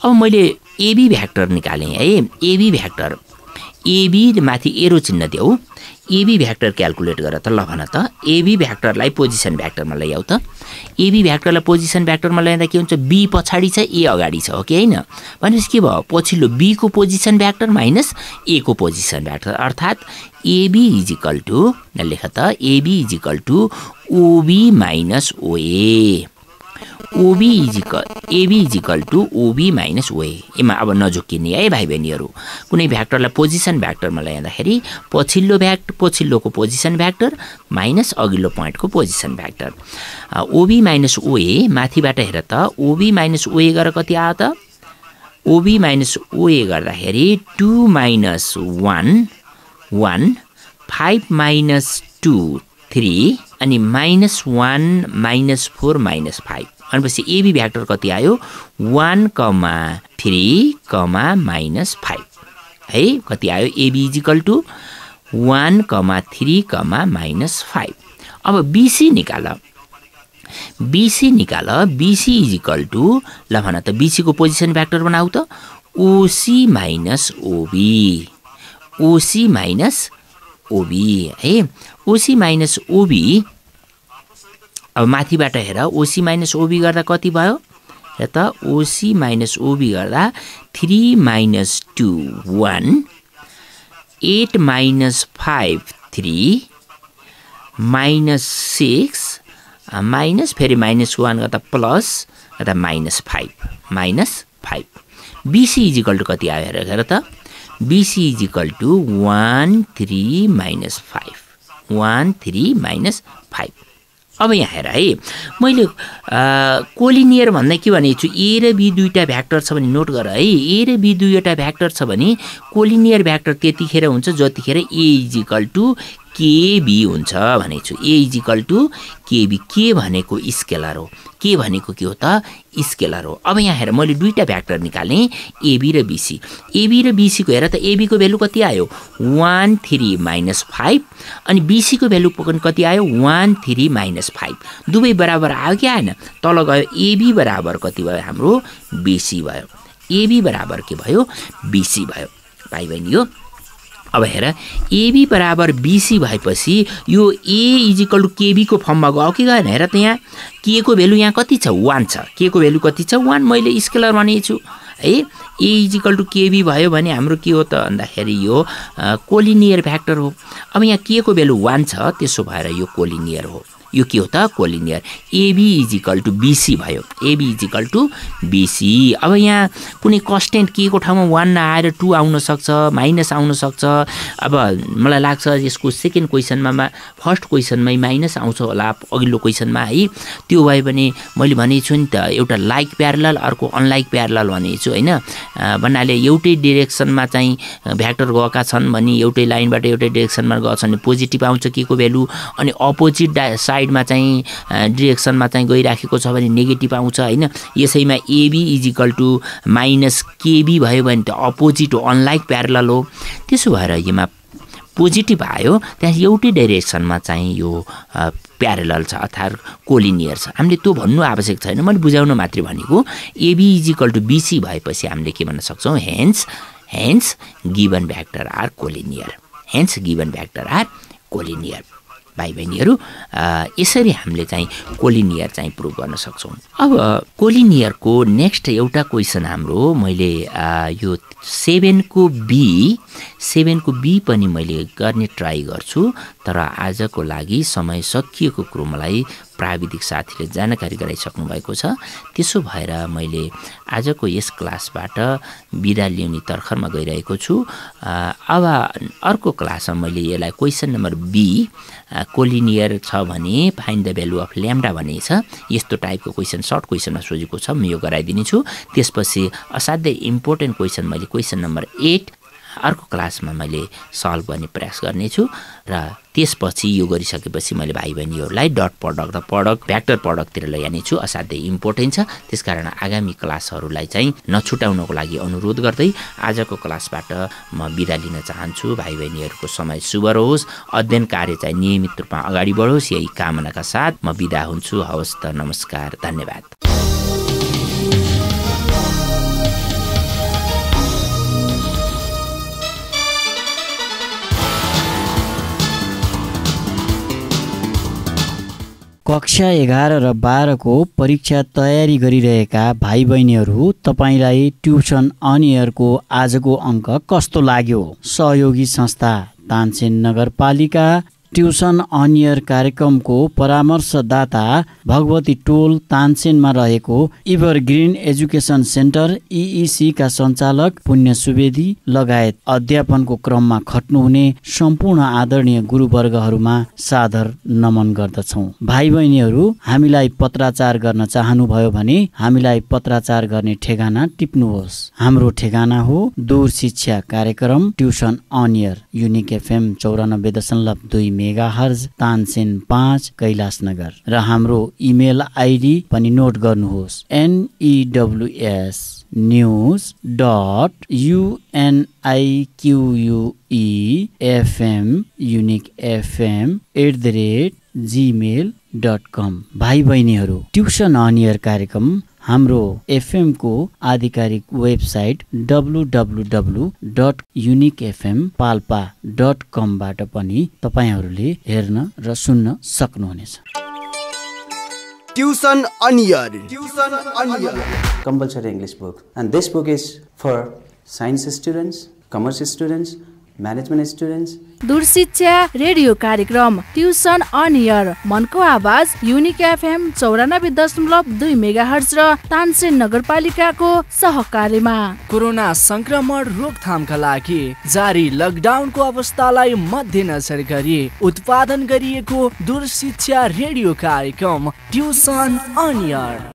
अब मैले एबी भ्याक्टर निकालेँ है एबी भ्याक्टर एबी माथि एरो चिन्ह देऊ एबी भ्याक्टर क्यालकुलेट गर त ल भन त एबी भ्याक्टरलाई पोजिसन भ्याक्टरमा ल्याऊ त एबी भ्याक्टरलाई पोजिसन भ्याक्टरमा ल्याउँदा के हुन्छ बी पछाडि छ ए अगाडि छ हो कि होइन भनेपछि के भयो पछिल्लो बीको पोजिसन भ्याक्टर माइनस को पोजिसन भ्याक्टर अर्थात् एबी इज इक्वल टु लेख त AB is equal to OB minus OA OB equal AB equal to OB minus OA एमा अब नझुक्किने है भाइ बहिनीहरू कुनै भ्याक्टरलाई पोजिसन भ्याक्टरमा ल्याउँदाखेरि पछिल्लो भ्याक्ट पछिल्लोको पोजिसन भ्याक्टर माइनस अघिल्लो पोइन्टको position vector OB minus OA माथिबाट हेर त ओबी माइनस ओए गरेर कति आयो त ओबी माइनस ओए गर्दाखेरि two minus one one five minus two three अनि minus one minus four minus five भनेपछि एबी भ्याक्टर कति आयो one comma three comma minus five है कति आयो AB equal to one comma three comma minus five अब बिसी निकाल बिसी निकाल बिसी इजिकल टु ल भन त बिसीको पोजिसन भ्याक्टर बनाऊ त ओसी minus OB OC minus OB है ओसी माइनस ओबी अब माथिबाट हेर ओसी माइनस ओबी गर्दा कति भयो र त ओसी माइनस ओबी गर्दा three minus two one eight minus five three minus six minus फेरि माइनस वान गर्दा प्लस र minus five minus five BC equal to कति आयो हेर त BC equal to one three minus five one three minus five अब यहाँ हेर है मैले कोलिनियर भन्दा के भनेको छु ए र बी दुईवटा भ्याक्टर छ भने नोट गर है ए र बी दुईवटा भ्याक्टर छ भने कोलिनियर भ्याक्टर त्यतिखेर हुन्छ जतिखेर ए इजिकल टु केबी हुन्छ भनेको छु ए इजिकल टु केबी के भनेको स्केलर हो के भनेको के हो त स्केलर हो अब यहाँ हेर मैले दुईवटा भ्याक्टर निकालेँ एबी र बिसी एबी र बिसीको हेर त एबीको भ्यालु कति आयो वान थ्री माइनस फाइभ अनि बिसीको भ्यालु कति आयो वान थ्री माइनस फाइभ दुवै बराबर आयो कि आएन तल गयो एबी बराबर कति भयो हाम्रो बिसी भयो एबी बराबर के भयो बिसी भयो भाइ बहिनी हो अब हेर एबी बराबर बिसी भएपछि यो ए इजिकल टु केबीको फर्ममा गयो कि गएन हेर त यहाँ के को भेल्यु यहाँ कति छ वान छ के को भेल्यु कति छ वान मैले स्केलर भनेको छु है ए इजिकल टु केबी भयो भने हाम्रो के हो त भन्दाखेरि यो कोलिनियर फ्याक्टर हो अब यहाँ के को भेल्यु वान छ त्यसो भएर यो कोलिनियर हो यो के हो त collinear AB equal to BC भयो एबी इजिकल टु बिसी अब यहाँ कुनै कन्सटेन्ट के को ठाउँमा वान नआएर टू आउनसक्छ माइनस आउनसक्छ अब मलाई लाग्छ यसको सेकेन्ड क्वेसनमा फर्स्ट क्वेसनमै माइनस आउँछ होला अघिल्लो क्वेसनमा है त्यो भयो भने मैले भनेको छु नि त एउटा लाइक प्यारल अर्को अनलाइक प्यारल भनेको छु होइन भन्नाले एउटै डिरेक्सनमा चाहिँ भ्याक्टर गएका छन् भने एउटै लाइनबाट एउटै डिरेक्सनमा छन् भने पोजिटिभ आउँछ के को भेल्यु अनि अपोजिट डा साइडमा चाहिँ डिरेक्सनमा चाहिँ गइराखेको छ भने नेगेटिभ आउँछ होइन यसैमा एबी इजिकल टु माइनस केबी भयो भने त अपोजिट हो अनलाइक प्यारल हो त्यसो भएर योमा पोजिटिभ आयो त्यहाँ एउटै डाइरेक्सनमा चाहिँ यो प्यारल छ अर्थात् कोलिनियर छ हामीले त्यो भन्नु आवश्यक छैन मैले बुझाउन मात्रै भनेको एबी इजिकल टु बिसी भएपछि हामीले के भन्न सक्छौँ hence hence given vector are collinear hence given vector are collinear भाइ बहिनीहरू यसरी हामीले चाहिँ कोलिनियर चाहिँ प्रुभ गर्न सक्छौँ अब कोलिनियरको नेक्स्ट एउटा क्वेसन हाम्रो मैले यो सेभेनको बी सेभेनको बी पनि मैले गर्ने ट्राई गर्छु तर आजको लागि समय सकिएको कुरो मलाई प्राविधिक साथीले जानकारी गराइसक्नु भएको छ त्यसो भएर मैले आजको यस क्लासबाट बिदा ल्याउने तर्खरमा गइरहेको छु अब अर्को क्लासमा मैले यसलाई क्वेसन नम्बर बी कोलिनियर छ भने find the value of lambda भन्ने छ यस्तो टाइपको क्वेसन सर्ट क्वेसनमा सोझेको छ म यो गराइदिनेछु त्यसपछि असाध्यै इम्पोर्टेन्ट क्वेसन मैले क्वेसन नम्बर एट अर्को क्लासमा मैले सल्भ गर्ने प्रयास गर्नेछु र त्यसपछि यो गरिसकेपछि मैले भाइ बहिनीहरूलाई डट प्रडक्ट र प्रडक्ट भ्याक्टर प्रडक्टतिर लैजानेछु असाध्यै इम्पोर्टेन्ट छ त्यसकारण आगामी क्लासहरूलाई चाहिँ नछुटाउनको लागि अनुरोध गर्दै आजको क्लासबाट म बिदा लिन चाहन्छु भाइ बहिनीहरूको समय शुभ रहोस् अध्ययन कार्य चाहिँ नियमित रूपमा अगाडि बढोस् यही कामनाका साथ म बिदा हुन्छु हवस् त नमस्कार धन्यवाद
कक्षा एघार र बाह्रको परीक्षा तयारी गरिरहेका भाइ बहिनीहरू तपाईँलाई ट्युसन इयरको आजको अङ्क कस्तो लाग्यो सहयोगी संस्था तानसेन नगरपालिका ट्युसन अन इयर कार्यक्रमको परामर्शदाता भगवती टोल तानसेनमा रहेको इभर ग्रिन एजुकेसन सेन्टर का सञ्चालक पुण्य सुवेदी लगायत अध्यापनको क्रममा खट्नुहुने सम्पूर्ण आदरणीय गुरुवर्गहरूमा सादर नमन गर्दछौँ भाइ बहिनीहरू हामीलाई पत्राचार गर्न चाहनुभयो भने हामीलाई पत्राचार गर्ने ठेगाना टिप्नुहोस् हाम्रो ठेगाना हो दूर शिक्षा कार्यक्रम tuition on air Unique FM चौरानब्बे दशमलव दुई मेगा हर्ज तानसेन पाँच कैलाशनगर र हाम्रो इमेल आइडी पनि नोट गर्नुहोस् NEWS e news dot U N I Q U E FM Unique FM at the rate Gmail dot com भाइ बहिनीहरू ट्युसन अनियर कार्यक्रम हाम्रो एफएमको आधिकारिक website W W W dot Unique FM Palpa dot कमबाट पनि तपाईँहरूले हेर्न र सुन्न सक्नुहुनेछ tuition on air tuition on air compulsory English book and this book is for science students commerce students management student
दूर शिक्षा रेडियो कार्यक्रम ट्युसन अन इयर मनको आवाज युनिक एफएम चौरानब्बे दशमलव दुई मेगा हर्ज र तानसेन नगरपालिकाको सहकार्यमा कोरोना संक्रमण रोकथामका लागि जारी लकडाउनको अवस्थालाई मध्यनजर गरी उत्पादन गरिएको दूर शिक्षा रेडियो कार्यक्रम ट्युसन अन इयर